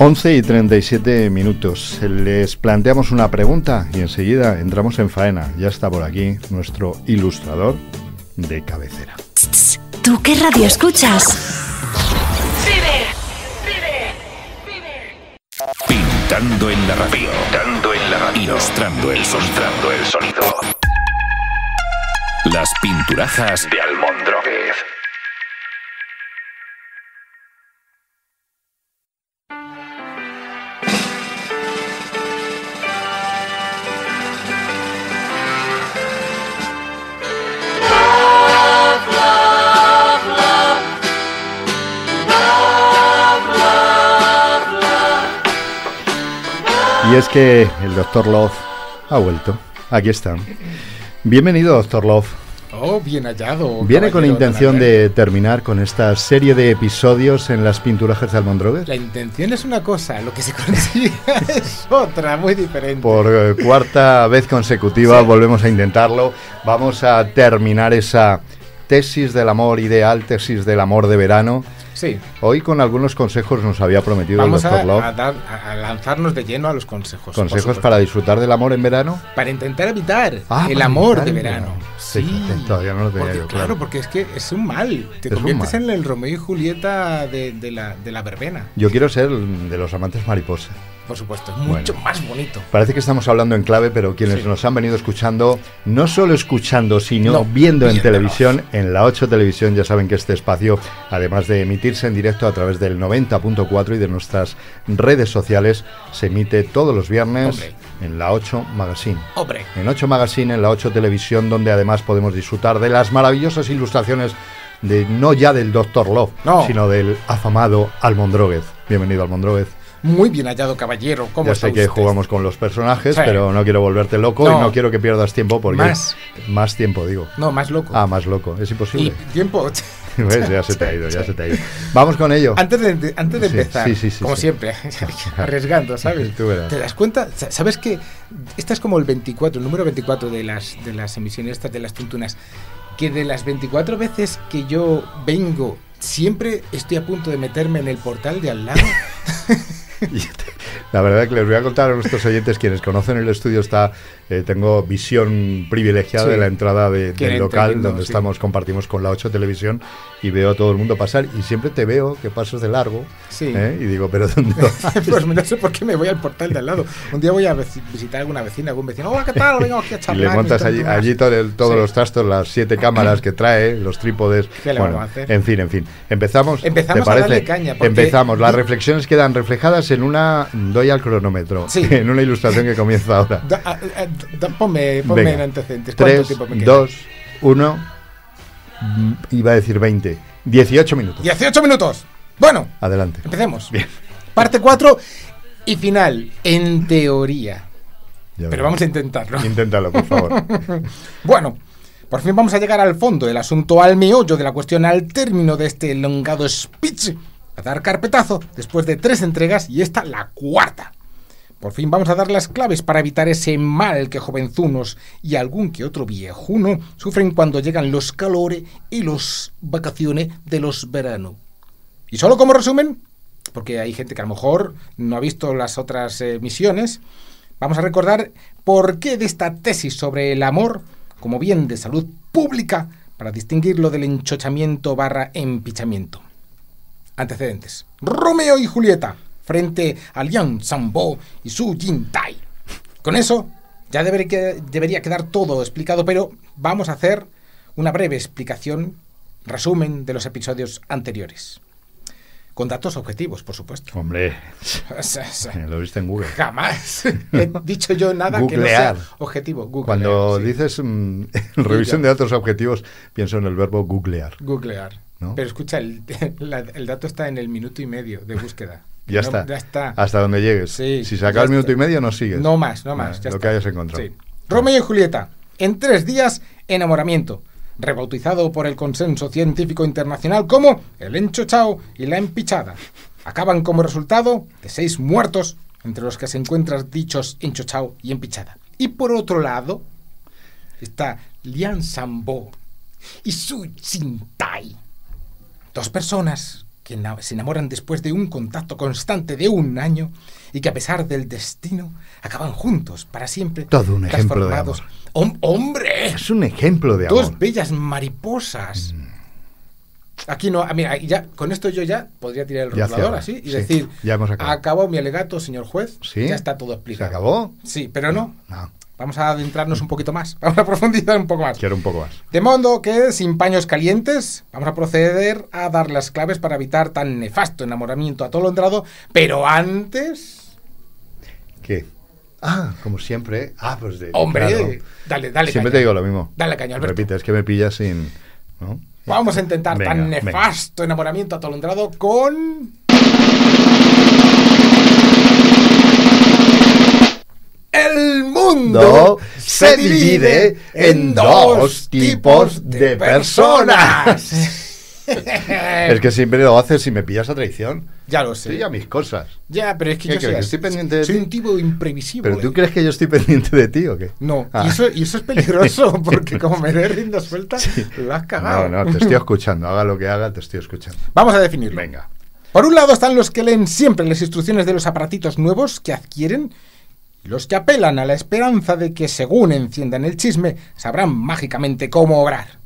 11 y 37 minutos. Les planteamos una pregunta y enseguida entramos en faena. Ya está por aquí nuestro ilustrador de cabecera. ¿Tú qué radio escuchas? Pintando en la radio. Pintando en la radio. Ilustrando el, ilustrando el sonido. Las pinturazas de Almondro. es que el doctor Love ha vuelto. Aquí está. Bienvenido, doctor Love. Oh, bien hallado. Viene con la intención de, terminar con esta serie de episodios en las pinturas de Almondrogues. La intención es una cosa, lo que se consigue es otra, muy diferente. Por eh, cuarta vez consecutiva volvemos a intentarlo. Vamos a terminar esa tesis del amor ideal, tesis del amor de verano. Hoy con algunos consejos nos había prometido el doctor Love. A, lanzarnos de lleno a los consejos. ¿Consejos para disfrutar del amor en verano? Para intentar evitar ah, el amor de verano. Sí, todavía no lo tenía claro. porque es que es un mal. Te conviertes en el Romeo y Julieta de, la, de la verbena. Yo quiero ser de los amantes mariposa. Por supuesto, es mucho más bonito. Parece que estamos hablando en clave, pero quienes nos han venido escuchando, no solo escuchando, sino viendo en televisión, en la 8 Televisión, ya saben que este espacio, además de emitirse en directo a través del 90.4 y de nuestras redes sociales, se emite todos los viernes. En la 8 Magazine. Hombre. En 8 Magazine, en la 8 Televisión, donde además podemos disfrutar de las maravillosas ilustraciones de no ya del Doctor Love, sino del afamado Almondroguez. Bienvenido, Almondróguez. Muy bien hallado, caballero. ¿Cómo ya sé que jugamos con los personajes, pero no quiero volverte loco y no quiero que pierdas tiempo porque... Más. Más tiempo, digo. No, más loco. Ah, más loco. Es imposible. tiempo... Pues ya se te ha ido, ya se te ha ido. Vamos con ello. Antes de, antes de empezar, como siempre, arriesgando, ¿sabes? ¿Te das cuenta? ¿Sabes que esta es como el 24, el número 24 de las, de las emisiones estas de las tuntunas? Que de las 24 veces que yo vengo, siempre estoy a punto de meterme en el portal de al lado. la verdad que les voy a contar a nuestros oyentes, quienes conocen el estudio está eh, tengo visión privilegiada de la entrada del local donde estamos, compartimos con la 8 Televisión y veo a todo el mundo pasar y siempre te veo que pasas de largo ¿eh? y digo, pero ¿dónde Pues no sé por qué me voy al portal de al lado. Un día voy a visitar a alguna vecina, algún vecino, hola, ¿qué tal? Vengo a Y le montas allí, allí todos los trastos, las siete cámaras que trae, los trípodes. bueno, En fin, en fin. Empezamos, Empezamos ¿te parece? Empezamos. Las reflexiones quedan reflejadas en una... Doy al cronómetro. en una ilustración que comienza ahora. Ponme, en antecedentes. tres, me Dos, uno. Mm, iba a decir 20. 18 minutos. 18 minutos. Bueno. Adelante. Empecemos. Bien. Parte 4 y final, en teoría. Pero vamos a intentarlo. Inténtalo, por favor. bueno. Por fin vamos a llegar al fondo del asunto, al meollo de la cuestión, al término de este elongado speech. A dar carpetazo después de tres entregas y esta la cuarta. Por fin vamos a dar las claves para evitar ese mal que jovenzunos y algún que otro viejuno sufren cuando llegan los calores y los vacaciones de los veranos. Y solo como resumen, porque hay gente que a lo mejor no ha visto las otras misiones, vamos a recordar por qué de esta tesis sobre el amor como bien de salud pública para distinguirlo del enchochamiento barra empichamiento. Antecedentes. Romeo y Julieta, frente al Yang Sambo y Su Jintai. Con eso ya debería quedar todo explicado, pero vamos a hacer una breve explicación, resumen de los episodios anteriores. Con datos objetivos, por supuesto. Hombre, lo viste en Google. Jamás he dicho yo nada que no sea objetivo. Googlear, Cuando eh, dices mm, revisión de datos objetivos, pienso en el verbo googlear. Googlear. Pero escucha, el dato está en el minuto y medio de búsqueda. Ya, está. Hasta donde llegues. si se acaba el minuto y medio, no sigues. No más, no más. lo que hayas encontrado. Romeo y Julieta. En tres días, enamoramiento. Rebautizado por el consenso científico internacional como el encho chao y la empichada. Acaban como resultado de seis muertos, entre los que se encuentran dichos chao y empichada. Y por otro lado, está Lian Sambo y Su Chintai. Dos personas que se enamoran después de un contacto constante de un año y que a pesar del destino acaban juntos para siempre. Todo un ejemplo de amor. ¡Hombre! Es un ejemplo de Dos amor. Dos bellas mariposas. Mm. Aquí no, ah, mira, ya, con esto yo ya podría tirar el rotulador así y decir, ya acabó mi alegato, señor juez, ¿Sí? ya está todo explicado. ¿Se acabó? Sí, pero no. No. Vamos a adentrarnos un poquito más, vamos a profundizar un poco más. Quiero un poco más. De modo que, sin paños calientes, vamos a proceder a dar las claves para evitar tan nefasto enamoramiento a todo atolondrado, pero antes... ¿Qué? Ah, como siempre. Ah, pues de... Hombre, dale, dale. Siempre te digo lo mismo. Dale cañón. Repite, es que me pillas sin... Vamos a intentar tan nefasto todo enamoramiento atolondrado con... El mundo se divide en dos tipos de personas. es que siempre lo haces y me pillas a traición. Ya lo sé. Y a mis cosas. Ya, pero es que yo estoy pendiente de soy un tipo imprevisible. ¿Pero tú crees que yo estoy pendiente de ti o qué? No, y, ah. eso, es peligroso porque como me doy rienda suelta, lo has cagado. No, no, te estoy escuchando. Haga lo que haga, te estoy escuchando. Vamos a definirlo. Venga. Por un lado están los que leen siempre las instrucciones de los aparatitos nuevos que adquieren los que apelan a la esperanza de que según enciendan el chisme, sabrán mágicamente cómo obrar.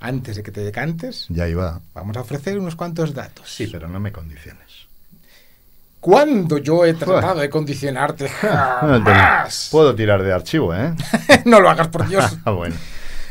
Antes de que te decantes, ya iba. Vamos a ofrecer unos cuantos datos. Sí, pero no me condiciones. ¿Cuándo yo he tratado de condicionarte Puedo tirar de archivo, ¿eh? no lo hagas, por Dios. Ah, bueno.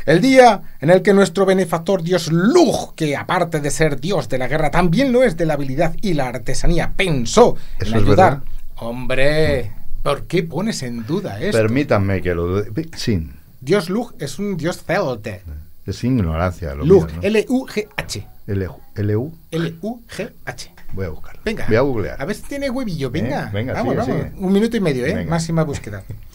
El día en el que nuestro benefactor dios Luj, que aparte de ser dios de la guerra, también lo es de la habilidad y la artesanía, pensó en ayudar. Hombre, mm. ¿Por qué pones en duda esto? Permítanme que lo Sí. Dios Lug es un dios celte. Es ignorancia. Lo Lug, l u L-U-G-H. L-U. L-U-G-H. Voy a buscarlo. Venga. Voy a googlear. A ver si tiene huevillo. Eh, venga. venga vamos, sí, vamos. Un minuto y medio, ¿eh? Máxima búsqueda.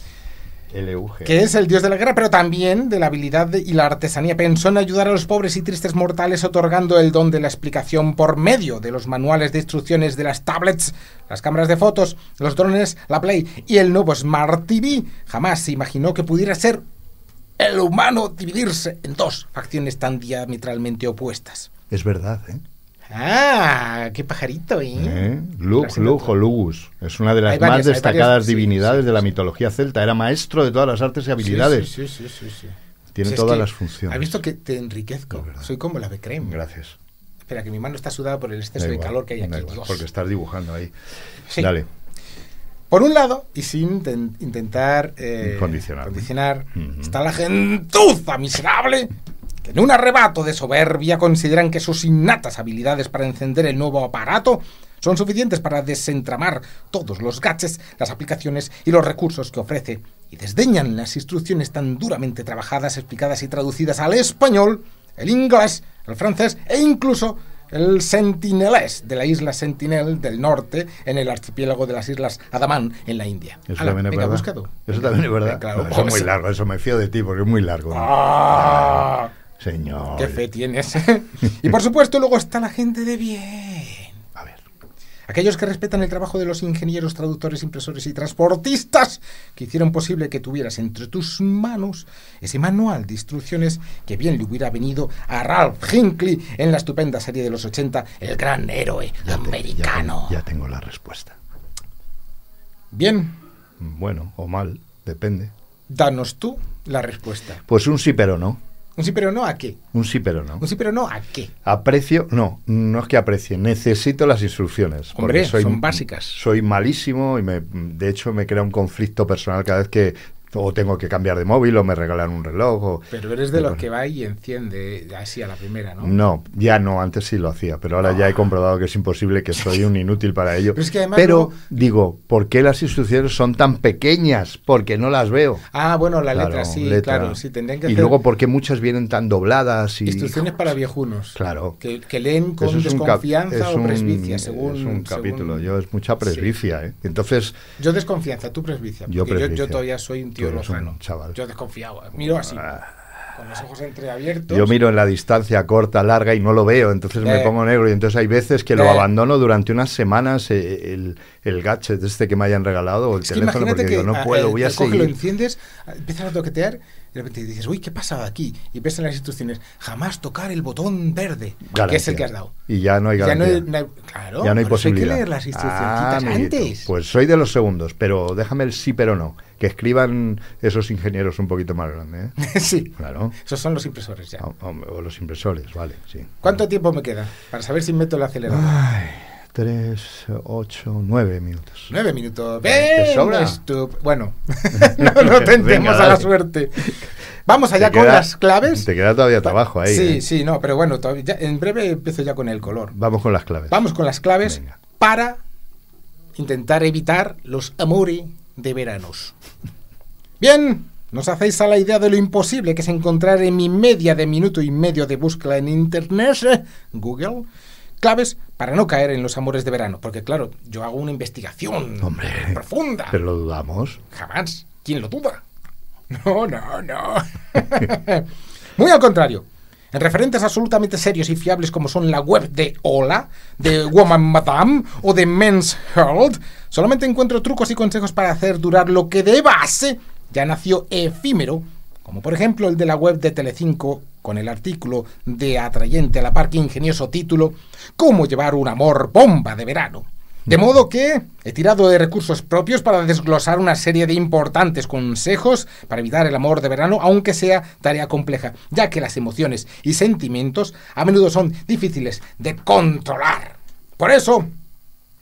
euge. Que es el dios de la guerra, pero también de la habilidad y la artesanía. Pensó en ayudar a los pobres y tristes mortales otorgando el don de la explicación por medio de los manuales de instrucciones de las tablets, las cámaras de fotos, los drones, la Play y el nuevo Smart TV. Jamás se imaginó que pudiera ser el humano dividirse en dos facciones tan diametralmente opuestas. Es verdad, ¿eh? Ah, qué pajarito, ¿eh? ¿Eh? Luc, Lugus. Es una de las más destacadas divinidades de la mitología celta. Era maestro de todas las artes y habilidades. Sí, sí, sí. Tiene todas las funciones. Ha visto que te enriquezco. Soy como la Becrem. Gracias. Espera, que mi mano está sudada por el exceso de calor que hay aquí. porque estás dibujando ahí. Dale. Por un lado, y sin intentar eh, condicionar, está la gentuza miserable en un arrebato de soberbia consideran que sus innatas habilidades para encender el nuevo aparato son suficientes para desentramar todos los gaches, las aplicaciones y los recursos que ofrece, y desdeñan las instrucciones tan duramente trabajadas, explicadas y traducidas al español, el inglés, el francés e incluso el sentinelés de la isla Sentinel del norte en el archipiélago de las islas Adamán en la India. Eso también es verdad. Eso también es verdad. es muy largo, eso me fío de ti porque es muy largo. Ah. Ah. Señor. Qué fe tienes. y por supuesto, luego está la gente de bien. A ver. Aquellos que respetan el trabajo de los ingenieros, traductores, impresores y transportistas que hicieron posible que tuvieras entre tus manos ese manual de instrucciones que bien le hubiera venido a Ralph Hinckley en la estupenda serie de los 80, El gran héroe americano. ya tengo la respuesta. Bien. Bueno o mal, depende. Danos tú la respuesta. Pues un sí pero no. ¿Un sí pero no a qué? Un sí pero no. ¿Un sí pero no a qué? Aprecio, no, no es que aprecie, necesito las instrucciones. Hombre, son básicas. Soy malísimo y me, de hecho me crea un conflicto personal cada vez que o tengo que cambiar de móvil o me regalan un reloj. pero eres de los que va y enciende así a la primera, ¿no? No, ya no, antes sí lo hacía, pero ahora ya he ah. comprobado que es imposible, que soy un inútil para ello. Pero, es que además pero digo, ¿por qué las instrucciones son tan pequeñas? Porque no las veo. Ah, bueno, la letra, sí, claro, sí, tendrían que Y luego luego qué muchas vienen tan dobladas Instrucciones para viejunos. Claro. Que, leen con desconfianza o presbicia, según... Es un capítulo, yo es mucha presbicia, ¿eh? Entonces... Yo desconfianza, tú presbicia, yo, yo todavía soy un yo desconfiaba, miro así. Ah. Con los ojos entreabiertos. Yo miro en la distancia corta, larga y no lo veo, entonces me eh. pongo negro. Y entonces hay veces que lo eh. abandono durante unas semanas eh, el, el, gadget este que me hayan regalado o el teléfono porque que yo no puedo, voy a seguir. lo enciendes, ah, empiezas a toquetear de repente dices, uy, ¿qué pasa aquí? Y ves en las instrucciones, jamás tocar el botón verde, que es el que has dado. Y ya no hay garantía. claro, ya no hay que leer las instrucciones ah, antes. Pues soy de los segundos, pero déjame el sí pero no. Que escriban esos ingenieros un poquito más grandes. ¿eh? sí. Claro. Esos son los impresores ya. Ah, o, o los impresores, vale, sí. ¿Cuánto tiempo me queda para saber si meto el acelerador? Ay. 3, 8, 9 minutos. ¡Nueve minutos. sobra? Bueno, no, tentemos a la suerte. Vamos allá con las claves. Te queda todavía trabajo ahí. Sí, ¿eh? sí, no, pero bueno, en breve empiezo ya con el color. Vamos con las claves. Vamos con las claves para intentar evitar los amori de veranos. Bien, nos hacéis a la idea de lo imposible que es encontrar en mi media de minuto y medio de búsqueda en Internet, eh, Google, claves para no caer en los amores de verano, porque claro, yo hago una investigación profunda. Pero lo dudamos. Jamás. ¿Quién lo duda? No, no, no. Muy al contrario. En referentes absolutamente serios y fiables como son la web de Hola, de Woman Madame o de Men's Health, solamente encuentro trucos y consejos para hacer durar lo que de base ya nació efímero, como por ejemplo el de la web de Telecinco con el artículo de atrayente a la par que ingenioso título, Cómo llevar un amor bomba de verano. De mm. modo que he tirado de recursos propios para desglosar una serie de importantes consejos para evitar el amor de verano, aunque sea tarea compleja, ya que las emociones y sentimientos a menudo son difíciles de controlar. Por eso,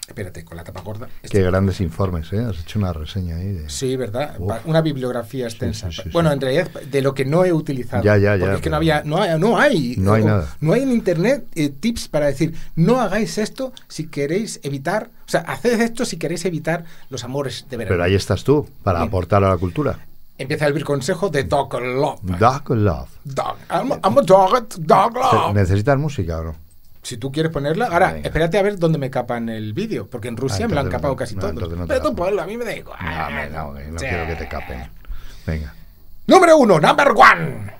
Espérate, con la tapa gorda. Qué este- grandes informes, ¿eh? Has hecho una reseña ahí. Sí, ¿verdad? Una bibliografía extensa. bueno, en realidad, de lo que no he utilizado. no había, no hay. No hay, no eh, hay nada. No hay en internet eh, tips para decir, no hagáis esto si queréis evitar. O sea, haced esto si queréis evitar los amores de verano. Pero ahí estás tú, para aportar a la cultura. Empieza el consejo de Dog Love. Dog Love. Dog. Love. ¿Necesitas música bro si tú quieres ponerla. Ahora, espérate a ver dónde me capan el vídeo, porque en Rusia me lo han capado casi todo. Pero tú a mí me No, no quiero que te capen. Venga. Número uno, number one.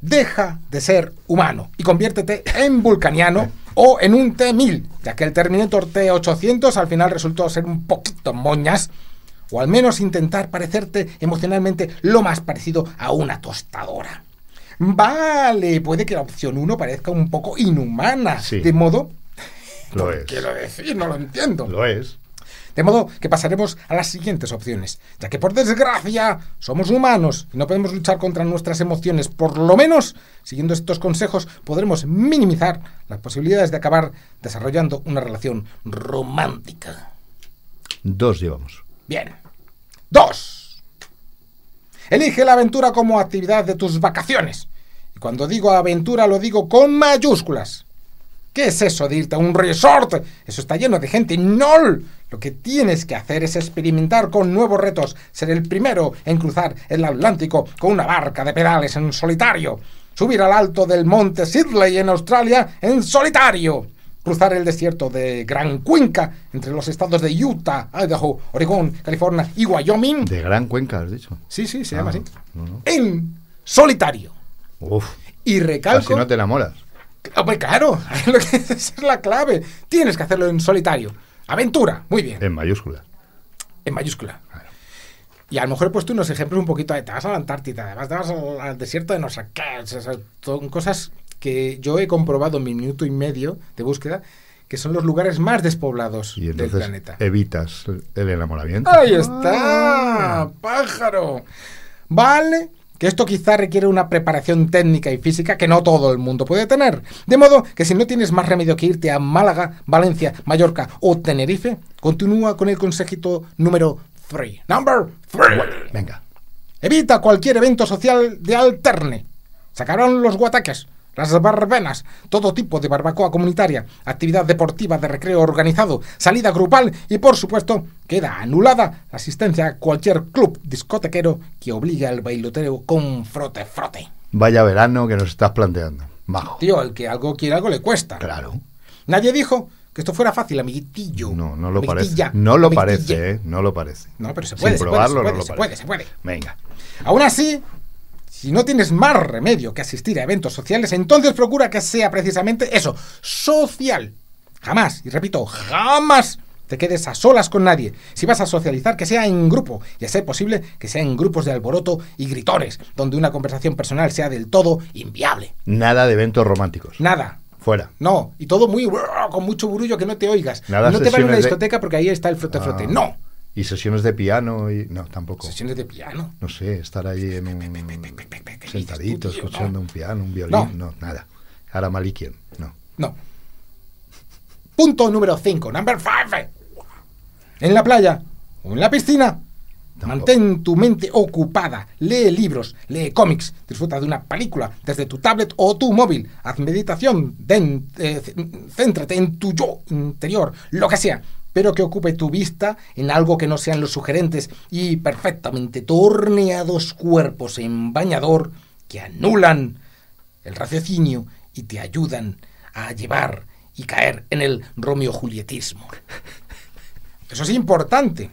Deja de ser humano y conviértete en vulcaniano o en un T-1000, ya que el Terminator T-800 al final resultó ser un poquito moñas, o al menos intentar parecerte emocionalmente lo más parecido a una tostadora. Vale, puede que la opción 1 parezca un poco inhumana. De modo... Lo es. Quiero decir, no lo entiendo. Lo es. De modo que pasaremos a las siguientes opciones, ya que por desgracia somos humanos y no podemos luchar contra nuestras emociones. Por lo menos, siguiendo estos consejos, podremos minimizar las posibilidades de acabar desarrollando una relación romántica. Dos llevamos. Bien. Dos. Elige la aventura como actividad de tus vacaciones. Y cuando digo aventura lo digo con mayúsculas. ¿Qué es eso de irte a un resort? Eso está lleno de gente. ¡No! Lo que tienes que hacer es experimentar con nuevos retos, ser el primero en cruzar el Atlántico con una barca de pedales en solitario, subir al alto del monte Sidley en Australia en solitario cruzar el desierto de Gran Cuenca entre los estados de Utah, Idaho, Oregón, California y Wyoming. De Gran Cuenca, has dicho. Sí, sí, se ah, llama así. En solitario. Uf. Y recalco. si no te enamoras. Hombre, ah, pues claro, Esa es, la clave. Tienes que hacerlo en solitario. Aventura, muy bien. En mayúscula. En mayúscula. Y a lo mejor he tú unos ejemplos un poquito. Te vas a la Antártida, además te vas al, desierto de no sé qué. Son cosas que yo he comprobado en mi minuto y medio de búsqueda, que son los lugares más despoblados del planeta. Evitas el enamoramiento. Ahí ah. está, pájaro. Vale, que esto quizá requiere una preparación técnica y física que no todo el mundo puede tener. De modo que si no tienes más remedio que irte a Málaga, Valencia, Mallorca o Tenerife, continúa con el consejito número 3. Number 3. Venga. Evita cualquier evento social de alterne. Sacaron los guataques las barbenas, todo tipo de barbacoa comunitaria, actividad deportiva de recreo organizado, salida grupal y por supuesto queda anulada la asistencia a cualquier club discotequero que obligue al bailoteo con frote frote. Vaya verano que nos estás planteando. Bajo. Tío, el que algo quiere algo le cuesta. Claro. Nadie dijo que esto fuera fácil, amiguitillo. No, no lo parece. No lo parece, ¿eh? No lo parece. No, pero se puede. probarlo, puede, se se puede, se puede. Venga. Aún así, si no tienes más remedio que asistir a eventos sociales, entonces procura que sea precisamente eso, social. Jamás, y repito, jamás te quedes a solas con nadie. Si vas a socializar, que sea en grupo, y a ser posible que sea en grupos de alboroto y gritores, donde una conversación personal sea del todo inviable. Nada de eventos románticos. Nada. Fuera. No, y todo muy con mucho burullo que no te oigas. Nada no te vayas a una discoteca porque ahí está el fruto frote ah. No. Y sesiones de piano y no, tampoco. Sesiones de piano. No sé, estar ahí un sentadito escuchando un piano, un violín, no, nada. Ahora Malikian, no. No. Punto número 5, number 5. En la playa o en la piscina. Mantén tu mente ocupada, lee libros, lee cómics, disfruta de una película desde tu tablet o tu móvil, haz meditación, eh, céntrate en tu yo interior, lo que sea. Espero que ocupe tu vista en algo que no sean los sugerentes y perfectamente torneados cuerpos en bañador que anulan el raciocinio y te ayudan a llevar y caer en el romeo julietismo. Eso es importante.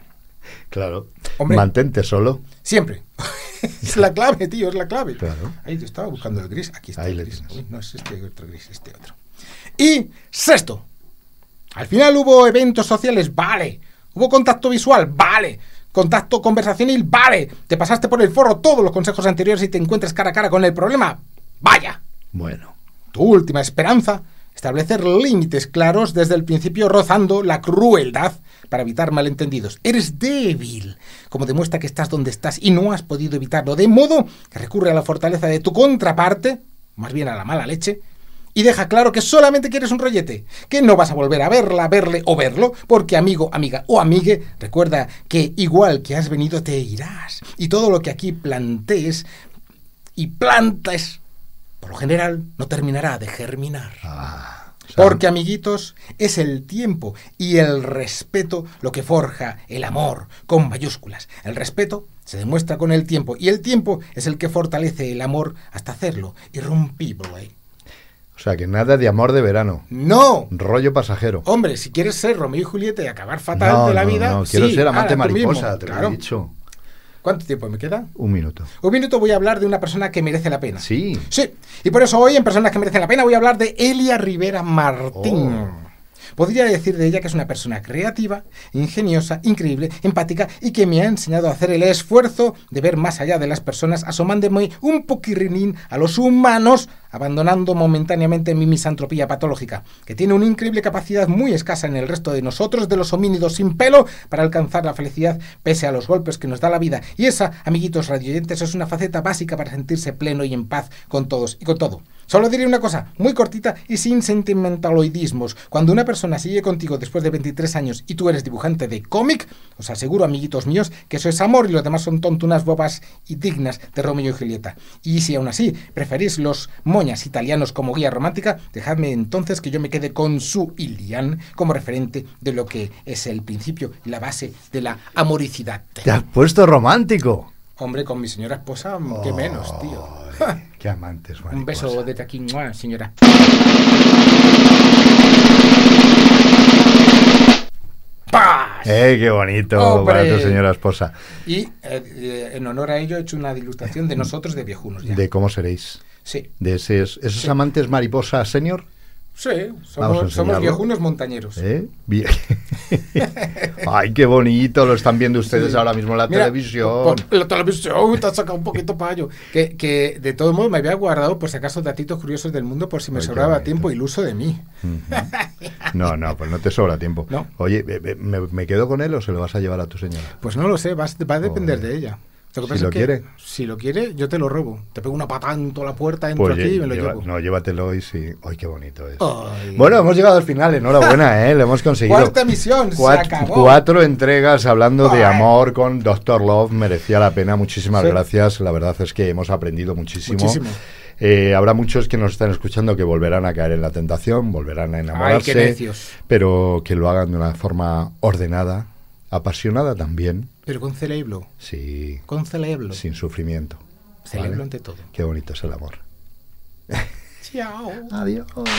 Claro. Mantente solo. Siempre. es la clave, tío, es la clave. Ahí te estaba buscando el gris. Aquí está el gris. no, es este otro gris, este otro. Y sexto, al final hubo eventos sociales, vale. Hubo contacto visual, vale. Contacto conversacional, vale. Te pasaste por el forro todos los consejos anteriores y te encuentras cara a cara con el problema. Vaya. Bueno. Tu última esperanza, establecer límites claros desde el principio rozando la crueldad para evitar malentendidos. Eres débil, como demuestra que estás donde estás y no has podido evitarlo, de modo que recurre a la fortaleza de tu contraparte, más bien a la mala leche, y deja claro que solamente quieres un rollete, que no vas a volver a verla, verle o verlo, porque amigo, amiga o amigue, recuerda que igual que has venido te irás. Y todo lo que aquí plantees y plantas, por lo general, no terminará de germinar. Ah, porque, amiguitos, es el tiempo y el respeto lo que forja el amor, con mayúsculas. El respeto se demuestra con el tiempo y el tiempo es el que fortalece el amor hasta hacerlo eh. O sea, que nada de amor de verano. ¡No! Rollo pasajero. Hombre, si quieres ser Romeo y Julieta y acabar fatal de la vida. No, quiero ser amante mariposa, te lo he dicho. ¿Cuánto tiempo me queda? Un minuto. Un minuto voy a hablar de una persona que merece la pena. Sí. Sí. Y por eso hoy en Personas que merecen la pena voy a hablar de Elia Rivera Martín. Oh. Podría decir de ella que es una persona creativa, ingeniosa, increíble, empática y que me ha enseñado a hacer el esfuerzo de ver más allá de las personas, asomándome un poquirrinín a los humanos, abandonando momentáneamente mi misantropía patológica, que tiene una increíble capacidad muy escasa en el resto de nosotros, de los homínidos sin pelo, para alcanzar la felicidad pese a los golpes que nos da la vida. Y esa, amiguitos radioyentes, es una faceta básica para sentirse pleno y en paz con todos y con todo. Solo diré una cosa, muy cortita y sin sentimentaloidismos. Cuando una persona sigue contigo después de 23 años y tú eres dibujante de cómic, os aseguro, amiguitos míos, que eso es amor y los demás son tontunas bobas y dignas de Romeo y Julieta. Y si aún así preferís los moños italianos como guía romántica, dejadme entonces que yo me quede con su Ilian como referente de lo que es el principio y la base de la amoricidad. Te has puesto romántico. Hombre, con mi señora esposa, qué menos, tío. Qué amantes, Un beso de aquí, señora. Eh, qué bonito para tu señora esposa! Y eh, eh, en honor a ello he hecho una ilustración de mm. nosotros de viejunos. De cómo seréis. Sí. De esos, esos amantes mariposa senior. Sí, somos, somos viejunos montañeros. ¿Eh? Ay, qué bonito, lo están viendo ustedes ahora mismo en la televisión. la televisión te ha sacado un poquito payo. Que, que de todo modo me había guardado por si acaso datitos curiosos del mundo por si me sobraba tiempo iluso de mí. No, no, pues no te sobra tiempo. No. Oye, ¿me, quedo con él o se lo vas a llevar a tu señora? Pues no lo sé, va, va a depender de ella si lo quiere. Si lo quiere, yo te lo robo. Te pego una patada en toda la puerta, entro pues aquí y me lo llevo. No, llévatelo y sí. ¡Ay, qué bonito es! Bueno, hemos llegado al final. Enhorabuena, ¿eh? Lo hemos conseguido. ¡Cuarta misión! Cuatro, se acabó. cuatro entregas hablando de amor con Doctor Love. Merecía la pena. Muchísimas gracias. La verdad es que hemos aprendido muchísimo. Muchísimo. Eh, habrá muchos que nos están escuchando que volverán a caer en la tentación, volverán a enamorarse, Ay, pero que lo hagan de una forma ordenada, apasionada también. Pero con cerebro. Sí. Con cerebro. Sin sufrimiento. Cerebro ante todo. Qué bonito es el amor. Chao. Adiós.